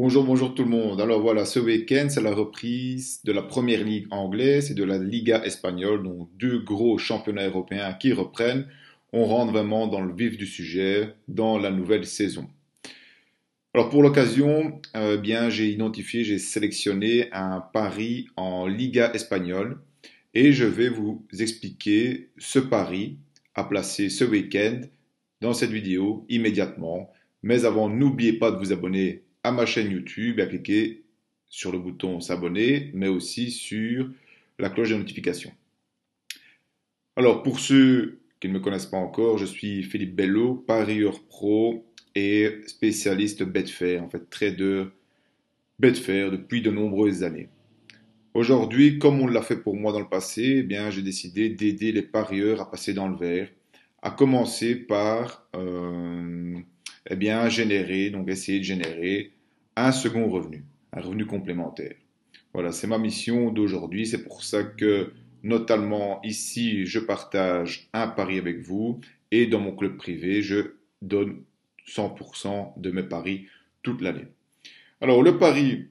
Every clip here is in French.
Bonjour, bonjour tout le monde. Alors voilà, ce week-end, c'est la reprise de la première ligue anglaise et de la Liga espagnole, donc deux gros championnats européens qui reprennent. On rentre vraiment dans le vif du sujet, dans la nouvelle saison. Alors pour l'occasion, euh, bien j'ai identifié, j'ai sélectionné un pari en Liga espagnole et je vais vous expliquer ce pari à placer ce week-end dans cette vidéo immédiatement. Mais avant, n'oubliez pas de vous abonner ma chaîne YouTube et à cliquer sur le bouton s'abonner, mais aussi sur la cloche de notification. Alors pour ceux qui ne me connaissent pas encore, je suis Philippe Bello, parieur pro et spécialiste Betfair, en fait trader Betfair depuis de nombreuses années. Aujourd'hui, comme on l'a fait pour moi dans le passé, eh bien j'ai décidé d'aider les parieurs à passer dans le vert, à commencer par euh, eh bien générer, donc essayer de générer un second revenu, un revenu complémentaire. Voilà, c'est ma mission d'aujourd'hui. C'est pour ça que, notamment ici, je partage un pari avec vous et dans mon club privé, je donne 100% de mes paris toute l'année. Alors, le pari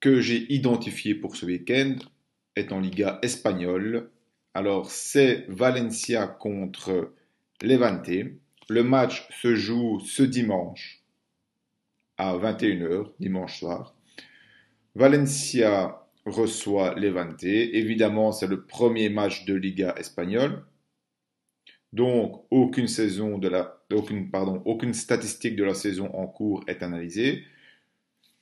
que j'ai identifié pour ce week-end est en Liga espagnole. Alors, c'est Valencia contre Levante. Le match se joue ce dimanche à 21h dimanche soir. Valencia reçoit Levante. Évidemment, c'est le premier match de Liga espagnole. Donc, aucune, saison de la, aucune, pardon, aucune statistique de la saison en cours est analysée.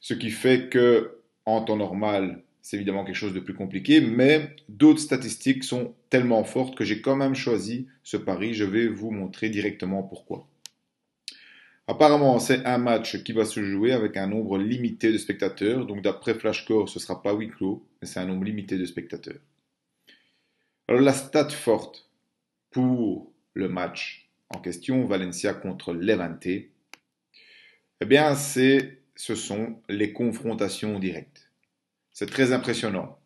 Ce qui fait que, en temps normal, c'est évidemment quelque chose de plus compliqué, mais d'autres statistiques sont tellement fortes que j'ai quand même choisi ce pari. Je vais vous montrer directement pourquoi. Apparemment, c'est un match qui va se jouer avec un nombre limité de spectateurs. Donc, d'après Flashcore, ce ne sera pas huis clos, mais c'est un nombre limité de spectateurs. Alors, la stat forte pour le match en question, Valencia contre Levante, eh bien, c'est, ce sont les confrontations directes. C'est très impressionnant,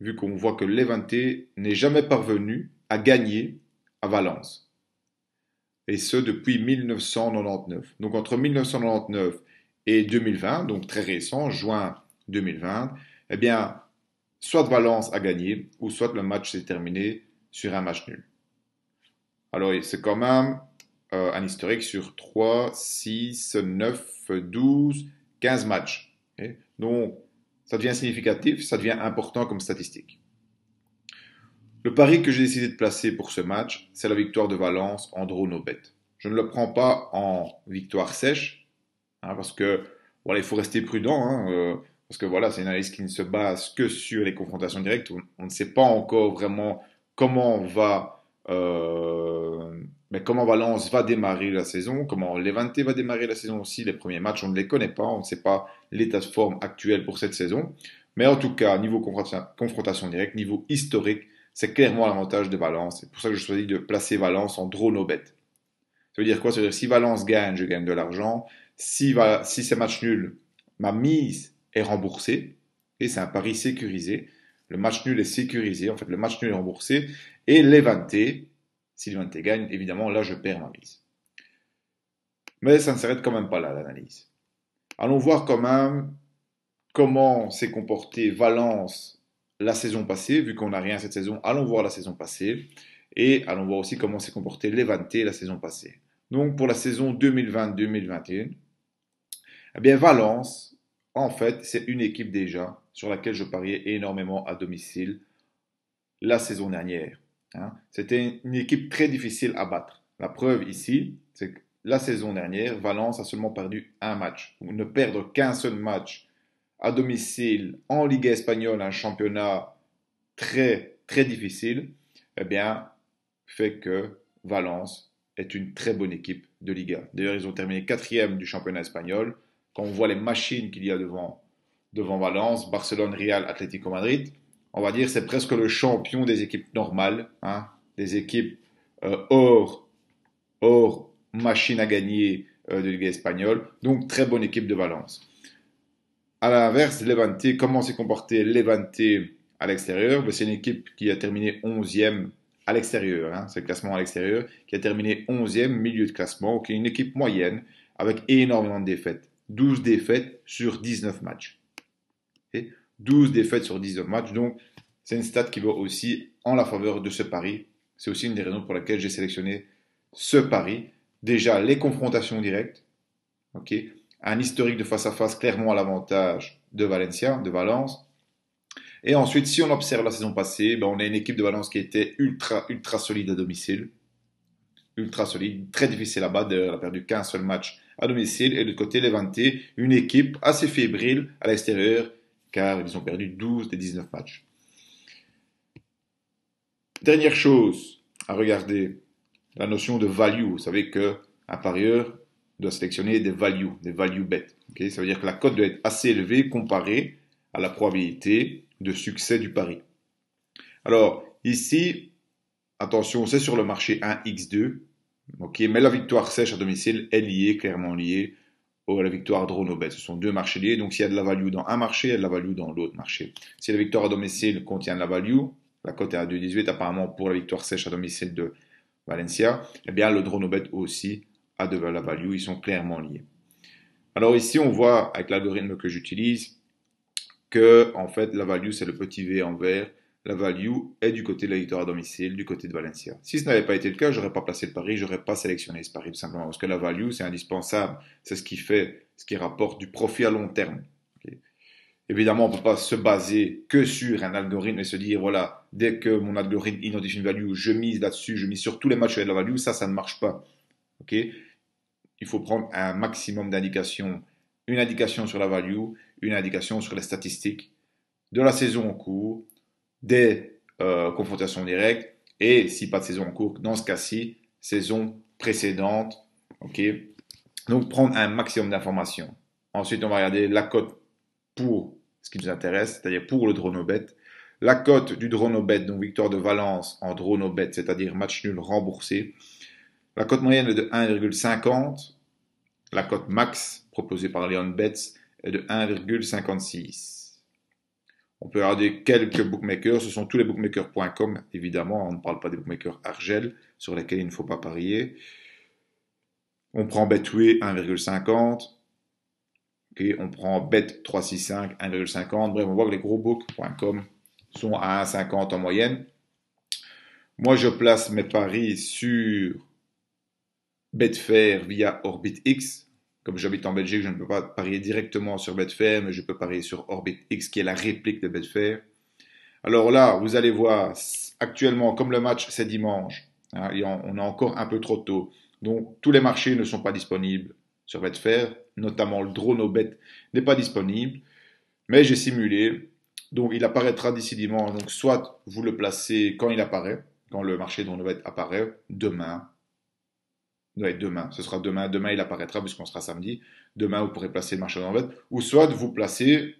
vu qu'on voit que Levante n'est jamais parvenu à gagner à Valence et ce depuis 1999. Donc entre 1999 et 2020, donc très récent, juin 2020, eh bien, soit Valence a gagné, ou soit le match s'est terminé sur un match nul. Alors c'est quand même euh, un historique sur 3, 6, 9, 12, 15 matchs. donc ça devient significatif, ça devient important comme statistique. Le pari que j'ai décidé de placer pour ce match, c'est la victoire de Valence en drone au bet. Je ne le prends pas en victoire sèche, hein, parce que voilà, il faut rester prudent, hein, euh, parce que voilà, c'est une analyse qui ne se base que sur les confrontations directes. On, ne sait pas encore vraiment euh, comment Valence va démarrer la saison, comment Levante va démarrer la saison aussi, les premiers matchs, on ne les connaît pas, on ne sait pas l'état de forme actuel pour cette saison. Mais en tout cas, niveau confrontation directe, niveau historique, c'est clairement l'avantage de Valence. C'est pour ça que je choisis de placer Valence en drone au bet. Ça veut dire quoi Ça veut dire si Valence gagne, je gagne de l'argent. Si, si c'est match nul, ma mise est remboursée. Et c'est un pari sécurisé. Le match nul est sécurisé. En fait, le match nul est remboursé. Et Levante, si Levante gagne, évidemment, là, je perds ma mise. Mais ça ne s'arrête quand même pas là, l'analyse. Allons voir quand même comment s'est comporté Valence la saison passée, vu qu'on n'a rien cette saison, allons voir la saison passée et allons voir aussi comment s'est comporté Levante la saison passée. Donc pour la saison 2020-2021, eh bien Valence, en fait, c'est une équipe déjà sur laquelle je pariais énormément à domicile la saison dernière. Hein. C'était une équipe très difficile à battre. La preuve ici, c'est que la saison dernière, Valence a seulement perdu un match. ne perdre qu'un seul match à domicile en Ligue espagnole, un championnat très très difficile, eh bien, fait que Valence est une très bonne équipe de Liga. D'ailleurs, ils ont terminé quatrième du championnat espagnol. Quand on voit les machines qu'il y a devant, Valence, Barcelone, Real, Atlético Madrid, on va dire c'est presque le champion des équipes normales, hein, des équipes euh, hors, hors machine à gagner euh, de Ligue espagnole. Donc, très bonne équipe de Valence. À l'inverse, Levante, comment s'est comporté Levante à l'extérieur ben, C'est une équipe qui a terminé 11e à l'extérieur, hein, c'est le classement à l'extérieur, qui a terminé 11e milieu de classement, qui est une équipe moyenne avec énormément de défaites. 12 défaites sur 19 matchs. 12 défaites sur 19 matchs, donc c'est une stat qui va aussi en la faveur de ce pari. C'est aussi une des raisons pour laquelle j'ai sélectionné ce pari. Déjà, les confrontations directes, OK un historique de face-à-face clairement à l'avantage de Valencia, de Valence. Et ensuite, si on observe la saison passée, ben on a une équipe de Valence qui était ultra, ultra solide à domicile. Ultra solide, très difficile à battre. Elle a perdu qu'un seul match à domicile. Et de côté, Levante, une équipe assez fébrile à l'extérieur, car ils ont perdu 12 des 19 matchs. Dernière chose à regarder, la notion de value. Vous savez que un parieur doit sélectionner des values, des value bets. ça veut dire que la cote doit être assez élevée comparée à la probabilité de succès du pari. Alors, ici, attention, c'est sur le marché 1x2, mais la victoire sèche à domicile est liée, clairement liée, à la victoire drone au bet. Ce sont deux marchés liés, donc s'il y a de la value dans un marché, il y a de la value dans l'autre marché. Si la victoire à domicile contient de la value, la cote est à 2,18 apparemment pour la victoire sèche à domicile de Valencia, eh bien le drone au bet aussi à de la value, ils sont clairement liés. Alors ici, on voit avec l'algorithme que j'utilise que en fait la value c'est le petit v en vert, la value est du côté de l'éditeur à domicile, du côté de Valencia. Si ce n'avait pas été le cas, je n'aurais pas placé le pari, n'aurais pas sélectionné ce pari tout simplement parce que la value c'est indispensable, c'est ce qui fait, ce qui rapporte du profit à long terme. Évidemment, on ne peut pas se baser que sur un algorithme et se dire voilà, dès que mon algorithme identifie une value, je mise là-dessus, je mise sur tous les matchs avec la value, ça, ça ne marche pas. Ok Il faut prendre un maximum d'indications. Une indication sur la value, une indication sur les statistiques de la saison en cours, des euh, confrontations directes et si pas de saison en cours, dans ce cas-ci, saison précédente. Ok Donc prendre un maximum d'informations. Ensuite, on va regarder la cote pour ce qui nous intéresse, c'est-à-dire pour le drone DronoBet. La cote du drone DronoBet, donc victoire de Valence en drone DronoBet, c'est-à-dire match nul remboursé, la cote moyenne est de 1,50. La cote max proposée par Leon Betts est de 1,56. On peut regarder quelques bookmakers. Ce sont tous les bookmakers.com, évidemment. On ne parle pas des bookmakers Argel, sur lesquels il ne faut pas parier. On prend Betway 1,50. Et on prend Bet 365 1,50. Bref, on voit que les gros books.com sont à 1,50 en moyenne. Moi, je place mes paris sur Betfair via OrbitX. Comme j'habite en Belgique, je ne peux pas parier directement sur Betfair, mais je peux parier sur OrbitX, qui est la réplique de Betfair. Alors là, vous allez voir, actuellement, comme le match, c'est dimanche, hein, on a encore un peu trop tôt. Donc, tous les marchés ne sont pas disponibles sur Betfair, notamment le drone bet n'est pas disponible, mais j'ai simulé. Donc, il apparaîtra d'ici dimanche. Donc, soit vous le placez quand il apparaît, quand le marché bet apparaît, demain, demain. Ce sera demain. Demain, il apparaîtra puisqu'on sera samedi. Demain, vous pourrez placer le marché dronomètre. Ou soit vous placez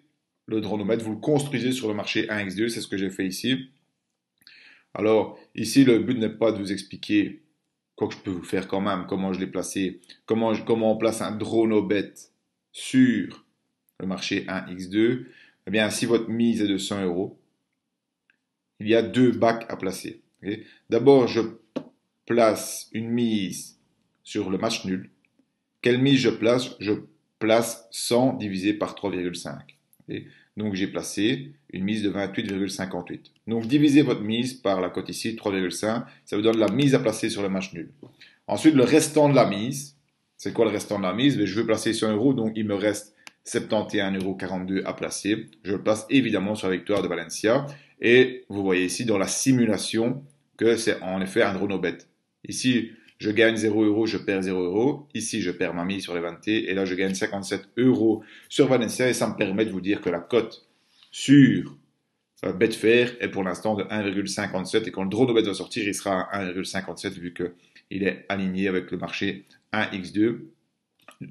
le dronomètre, vous le construisez sur le marché 1x2. C'est ce que j'ai fait ici. Alors, ici, le but n'est pas de vous expliquer quoi que je peux vous faire quand même, comment je l'ai placé, comment, on place un drone bête sur le marché 1x2. Eh bien, si votre mise est de 100 euros, il y a deux bacs à placer. D'abord, je place une mise sur le match nul. Quelle mise je place Je place 100 divisé par 3,5. Et donc j'ai placé une mise de 28,58. Donc divisez votre mise par la cote ici, 3,5. Ça vous donne la mise à placer sur le match nul. Ensuite, le restant de la mise. C'est quoi le restant de la mise ben, Je veux placer 100 euros, donc il me reste 71,42 à placer. Je le place évidemment sur la victoire de Valencia. Et vous voyez ici dans la simulation que c'est en effet un drone bet. Ici, je gagne 0 euros, je perds 0 euros. Ici, je perds ma mise sur les 20 et là, je gagne 57 euros sur Vanessa. et ça me permet de vous dire que la cote sur euh, Betfair est pour l'instant de 1,57 et quand le drone bet va sortir, il sera à 1,57 vu qu'il est aligné avec le marché 1x2.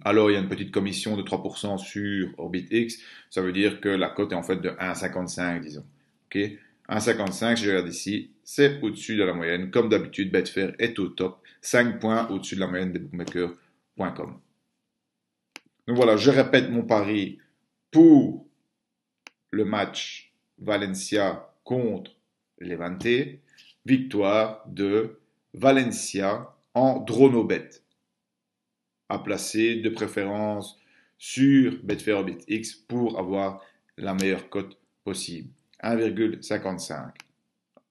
Alors, il y a une petite commission de 3% sur OrbitX. Ça veut dire que la cote est en fait de 1,55, disons. OK 1,55, si je regarde ici, c'est au-dessus de la moyenne. Comme d'habitude, Betfair est au top 5 points au-dessus de la moyenne des bookmakers.com. Donc voilà, je répète mon pari pour le match Valencia contre Levante, victoire de Valencia en dronobet, à placer de préférence sur Betfair Orbit X pour avoir la meilleure cote possible, 1,55.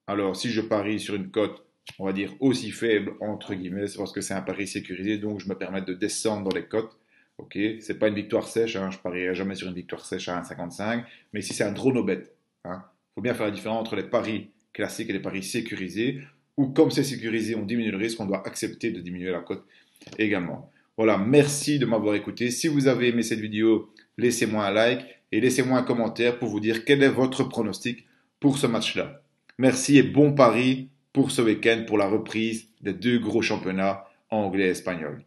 Alors si je parie sur une cote on va dire, aussi faible, entre guillemets, parce que c'est un pari sécurisé, donc je me permets de descendre dans les cotes. Ok, c'est pas une victoire sèche, hein, je parierai jamais sur une victoire sèche à 1,55, mais si c'est un drone au bête, Hein. faut bien faire la différence entre les paris classiques et les paris sécurisés, où comme c'est sécurisé, on diminue le risque, on doit accepter de diminuer la cote également. Voilà, merci de m'avoir écouté. Si vous avez aimé cette vidéo, laissez-moi un like et laissez-moi un commentaire pour vous dire quel est votre pronostic pour ce match-là. Merci et bon pari pour ce week-end pour la reprise des deux gros championnats anglais et espagnol.